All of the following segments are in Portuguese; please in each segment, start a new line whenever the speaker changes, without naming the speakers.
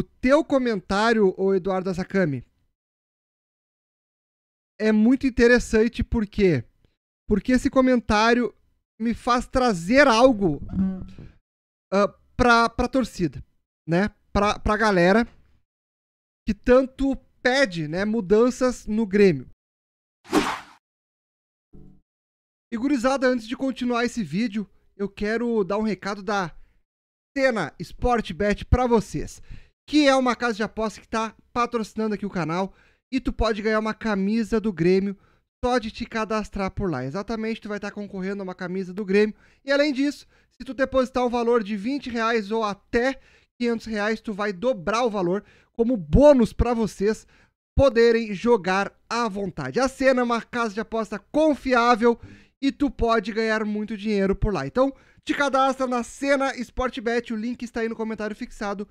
O teu comentário, o Eduardo Asakami, é muito interessante porque porque esse comentário me faz trazer algo uh, pra, pra torcida, né? Pra, pra galera que tanto pede né, mudanças no Grêmio. E gurizada, antes de continuar esse vídeo, eu quero dar um recado da Tena Sportbet para vocês que é uma casa de aposta que está patrocinando aqui o canal. E tu pode ganhar uma camisa do Grêmio só de te cadastrar por lá. Exatamente, tu vai estar tá concorrendo a uma camisa do Grêmio. E além disso, se tu depositar um valor de 20 reais ou até 500 reais, tu vai dobrar o valor como bônus para vocês poderem jogar à vontade. A Cena é uma casa de aposta confiável e tu pode ganhar muito dinheiro por lá. Então, te cadastra na Cena Sportbet, o link está aí no comentário fixado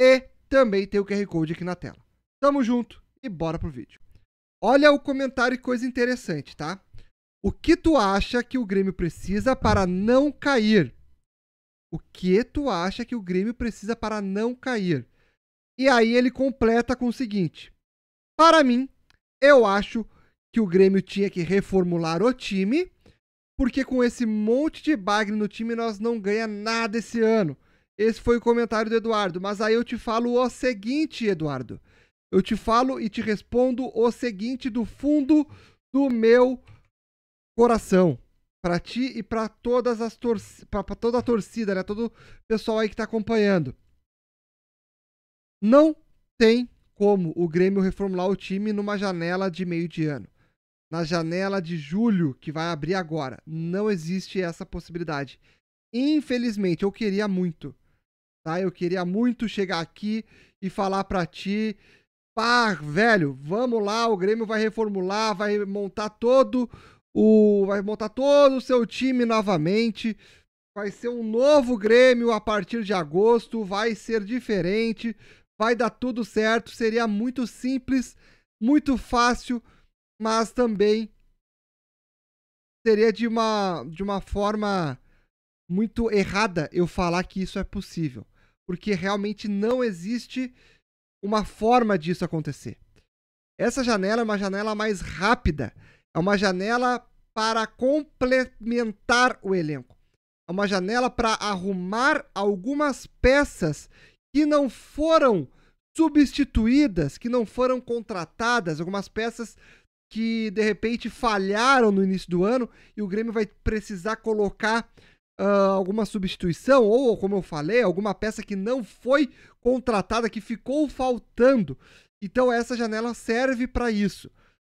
e também tem o QR Code aqui na tela. Tamo junto e bora pro vídeo. Olha o comentário e coisa interessante, tá? O que tu acha que o Grêmio precisa para não cair? O que tu acha que o Grêmio precisa para não cair? E aí ele completa com o seguinte: Para mim, eu acho que o Grêmio tinha que reformular o time, porque com esse monte de bagre no time nós não ganha nada esse ano. Esse foi o comentário do Eduardo. Mas aí eu te falo o seguinte, Eduardo. Eu te falo e te respondo o seguinte do fundo do meu coração. Para ti e para todas as para toda a torcida, né? Todo o pessoal aí que tá acompanhando. Não tem como o Grêmio reformular o time numa janela de meio de ano. Na janela de julho, que vai abrir agora. Não existe essa possibilidade. Infelizmente, eu queria muito Tá? Eu queria muito chegar aqui e falar para ti, pá, velho, vamos lá, o Grêmio vai reformular, vai montar todo o vai montar todo o seu time novamente. Vai ser um novo Grêmio a partir de agosto, vai ser diferente, vai dar tudo certo, seria muito simples, muito fácil, mas também seria de uma de uma forma muito errada eu falar que isso é possível porque realmente não existe uma forma disso acontecer. Essa janela é uma janela mais rápida, é uma janela para complementar o elenco, é uma janela para arrumar algumas peças que não foram substituídas, que não foram contratadas, algumas peças que de repente falharam no início do ano e o Grêmio vai precisar colocar uh, alguma substituição ou, como eu falei, alguma peça que não foi contratada, que ficou faltando. Então essa janela serve para isso.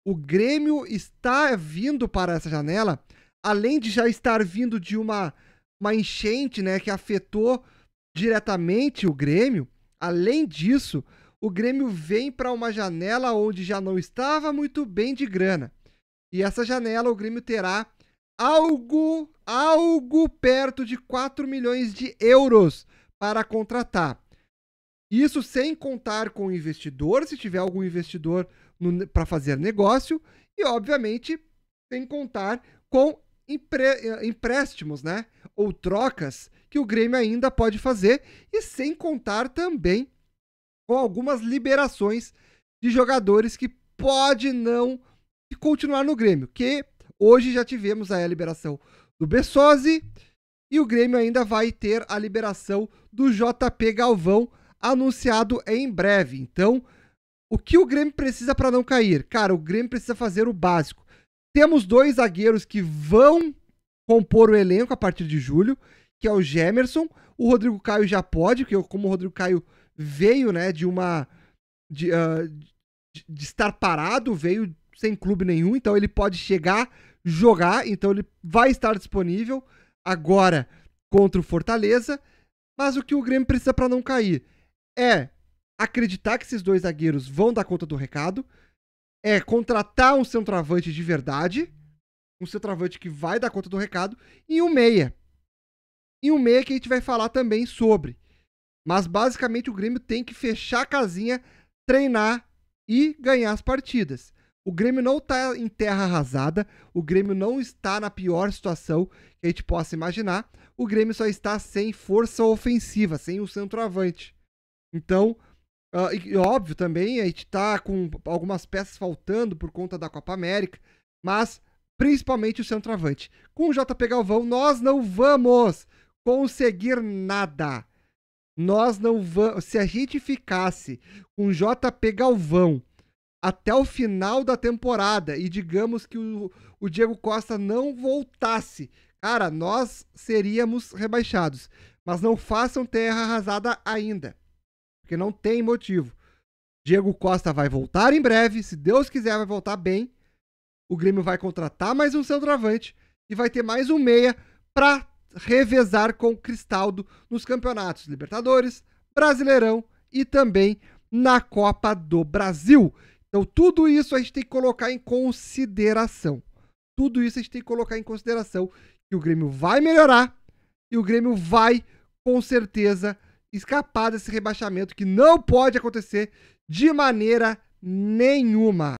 O Grêmio está vindo para essa janela, além de já estar vindo de uma, uma enchente né, que afetou diretamente o Grêmio, além disso, o Grêmio vem para uma janela onde já não estava muito bem de grana. E essa janela o Grêmio terá algo, algo perto de 4 milhões de euros para contratar. Isso sem contar com o investidor, se tiver algum investidor para fazer negócio, e obviamente sem contar com eh, empréstimos, né? Ou trocas que o Grêmio ainda pode fazer, e sem contar também com algumas liberações de jogadores que pode não continuar no Grêmio, que Hoje já tivemos a liberação do Bessosi e o Grêmio ainda vai ter a liberação do JP Galvão anunciado em breve. Então, o que o Grêmio precisa para não cair? Cara, o Grêmio precisa fazer o básico. Temos dois zagueiros que vão compor o elenco a partir de julho, que é o Gemerson, o Rodrigo Caio já pode, porque como o Rodrigo Caio veio, né, de uma de, uh, de, de estar parado, veio sem clube nenhum, então ele pode chegar, jogar, então ele vai estar disponível agora contra o Fortaleza. Mas o que o Grêmio precisa para não cair é acreditar que esses dois zagueiros vão dar conta do recado, é contratar um centroavante de verdade, um centroavante que vai dar conta do recado, e um meia. E um meia que a gente vai falar também sobre. Mas basicamente o Grêmio tem que fechar a casinha, treinar e ganhar as partidas. O Grêmio não está em terra arrasada, o Grêmio não está na pior situação que a gente possa imaginar. O Grêmio só está sem força ofensiva, sem o centroavante. Então, uh, e, óbvio também, a gente está com algumas peças faltando por conta da Copa América, mas principalmente o centroavante. Com o JP Galvão, nós não vamos conseguir nada. Nós não vamos. Se a gente ficasse com o JP Galvão até o final da temporada e digamos que o, o Diego Costa não voltasse, cara, nós seríamos rebaixados. Mas não façam terra arrasada ainda, porque não tem motivo. Diego Costa vai voltar em breve, se Deus quiser, vai voltar bem. O Grêmio vai contratar mais um centroavante e vai ter mais um meia para revezar com Cristaldo nos campeonatos Libertadores, Brasileirão e também na Copa do Brasil. Então, tudo isso a gente tem que colocar em consideração. Tudo isso a gente tem que colocar em consideração que o Grêmio vai melhorar e o Grêmio vai, com certeza, escapar desse rebaixamento que não pode acontecer de maneira nenhuma.